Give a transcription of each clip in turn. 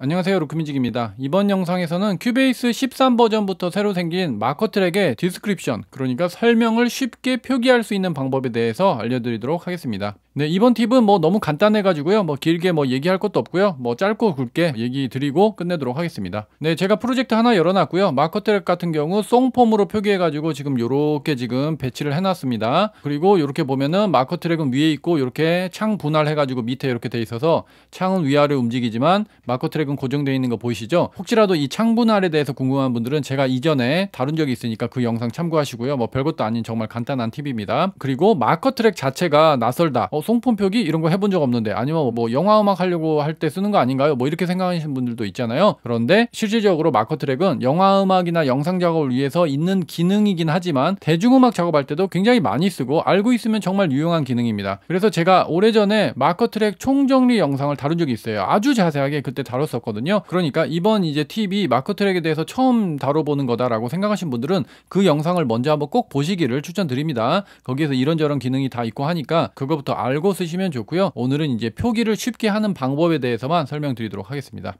안녕하세요 루크민직입니다 이번 영상에서는 큐베이스 13 버전부터 새로 생긴 마커트랙의 디스크립션 그러니까 설명을 쉽게 표기할 수 있는 방법에 대해서 알려드리도록 하겠습니다 네, 이번 팁은 뭐 너무 간단해가지고요. 뭐 길게 뭐 얘기할 것도 없고요. 뭐 짧고 굵게 얘기 드리고 끝내도록 하겠습니다. 네, 제가 프로젝트 하나 열어놨고요. 마커 트랙 같은 경우 송폼으로 표기해가지고 지금 요렇게 지금 배치를 해놨습니다. 그리고 요렇게 보면은 마커 트랙은 위에 있고 요렇게 창 분할해가지고 밑에 이렇게 돼 있어서 창은 위아래 움직이지만 마커 트랙은 고정되어 있는 거 보이시죠? 혹시라도 이 창 분할에 대해서 궁금한 분들은 제가 이전에 다룬 적이 있으니까 그 영상 참고하시고요. 뭐 별것도 아닌 정말 간단한 팁입니다. 그리고 마커 트랙 자체가 낯설다. 어, 송품표기 이런 거 해본 적 없는데 아니면 뭐 영화 음악 하려고 할 때 쓰는 거 아닌가요? 뭐 이렇게 생각하시는 분들도 있잖아요. 그런데 실질적으로 마커 트랙은 영화 음악이나 영상 작업을 위해서 있는 기능이긴 하지만 대중음악 작업할 때도 굉장히 많이 쓰고 알고 있으면 정말 유용한 기능입니다. 그래서 제가 오래전에 마커 트랙 총정리 영상을 다룬 적이 있어요. 아주 자세하게 그때 다뤘었거든요. 그러니까 이번 이제 팁이 마커 트랙에 대해서 처음 다뤄보는 거다라고 생각하신 분들은 그 영상을 먼저 한번 꼭 보시기를 추천드립니다. 거기에서 이런저런 기능이 다 있고 하니까 그거부터 알고 알고 쓰시면 좋고요. 오늘은 이제 표기를 쉽게 하는 방법에 대해서만 설명드리도록 하겠습니다.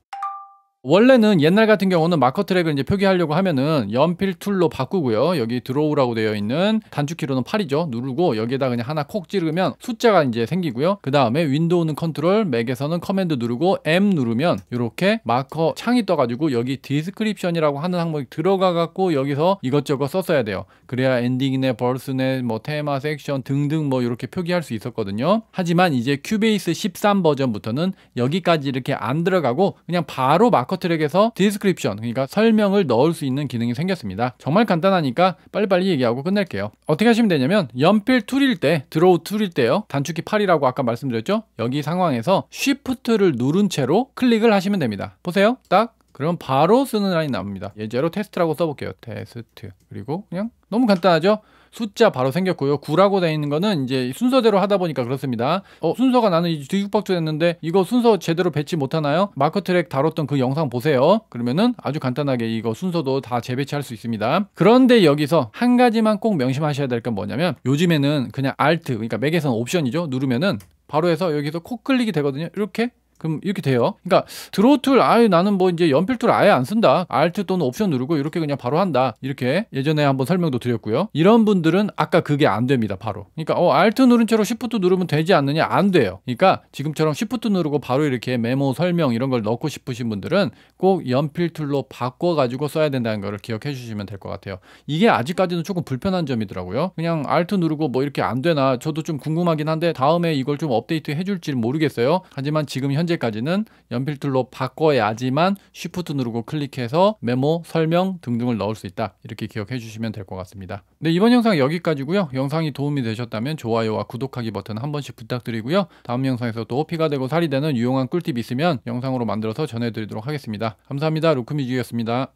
원래는 옛날 같은 경우는 마커 트랙을 이제 표기하려고 하면은 연필 툴로 바꾸고요. 여기 드로우라고 되어 있는 단축키로는 8이죠. 누르고 여기에다 그냥 하나 콕 찌르면 숫자가 이제 생기고요. 그 다음에 윈도우는 컨트롤, 맥에서는 커맨드 누르고 M 누르면 이렇게 마커 창이 떠가지고 여기 디스크립션이라고 하는 항목이 들어가갖고 여기서 이것저것 썼어야 돼요. 그래야 엔딩이네, 벌스네, 뭐 테마 섹션 등등 뭐 이렇게 표기할 수 있었거든요. 하지만 이제 큐베이스 13 버전부터는 여기까지 이렇게 안 들어가고 그냥 바로 마커 마커트랙에서 디스크립션 그러니까 설명을 넣을 수 있는 기능이 생겼습니다. 정말 간단하니까 빨리빨리 얘기하고 끝낼게요. 어떻게 하시면 되냐면 연필 툴일 때 드로우 툴일 때요. 단축키 8이라고 아까 말씀드렸죠? 여기 상황에서 쉬프트를 누른 채로 클릭을 하시면 됩니다. 보세요. 딱 그럼 바로 쓰는 라인이 나옵니다. 예제로 테스트라고 써볼게요. 테스트. 그리고 그냥 너무 간단하죠? 숫자 바로 생겼고요. 9라고 되어 있는 거는 이제 순서대로 하다 보니까 그렇습니다. 어, 순서가 나는 이제 뒤죽박죽 됐는데 이거 순서 제대로 배치 못하나요? 마커 트랙 다뤘던 그 영상 보세요. 그러면은 아주 간단하게 이거 순서도 다 재배치할 수 있습니다. 그런데 여기서 한 가지만 꼭 명심하셔야 될 건 뭐냐면 요즘에는 그냥 Alt, 그러니까 맥에서는 옵션이죠. 누르면은 바로 해서 여기서 코 클릭이 되거든요. 이렇게 그럼 이렇게 돼요. 그러니까 드로우 툴 아예 나는 뭐 이제 연필 툴 아예 안 쓴다. 알트 또는 옵션 누르고 이렇게 그냥 바로 한다. 이렇게 예전에 한번 설명도 드렸고요. 이런 분들은 아까 그게 안 됩니다. 바로. 그러니까 어 알트 누른 채로 시프트 누르면 되지 않느냐? 안 돼요. 그러니까 지금처럼 시프트 누르고 바로 이렇게 메모 설명 이런 걸 넣고 싶으신 분들은 꼭 연필 툴로 바꿔 가지고 써야 된다는 거를 기억해 주시면 될 것 같아요. 이게 아직까지는 조금 불편한 점이더라고요. 그냥 알트 누르고 뭐 이렇게 안 되나 저도 좀 궁금하긴 한데 다음에 이걸 좀 업데이트 해 줄지 모르겠어요. 하지만 지금 현재 현재까지는 연필툴로 바꿔야지만 쉬프트 누르고 클릭해서 메모, 설명 등등을 넣을 수 있다. 이렇게 기억해 주시면 될 것 같습니다. 네, 이번 영상 여기까지고요. 영상이 도움이 되셨다면 좋아요와 구독하기 버튼 한 번씩 부탁드리고요. 다음 영상에서 또 피가 되고 살이 되는 유용한 꿀팁 있으면 영상으로 만들어서 전해드리도록 하겠습니다. 감사합니다. 루크미지였습니다.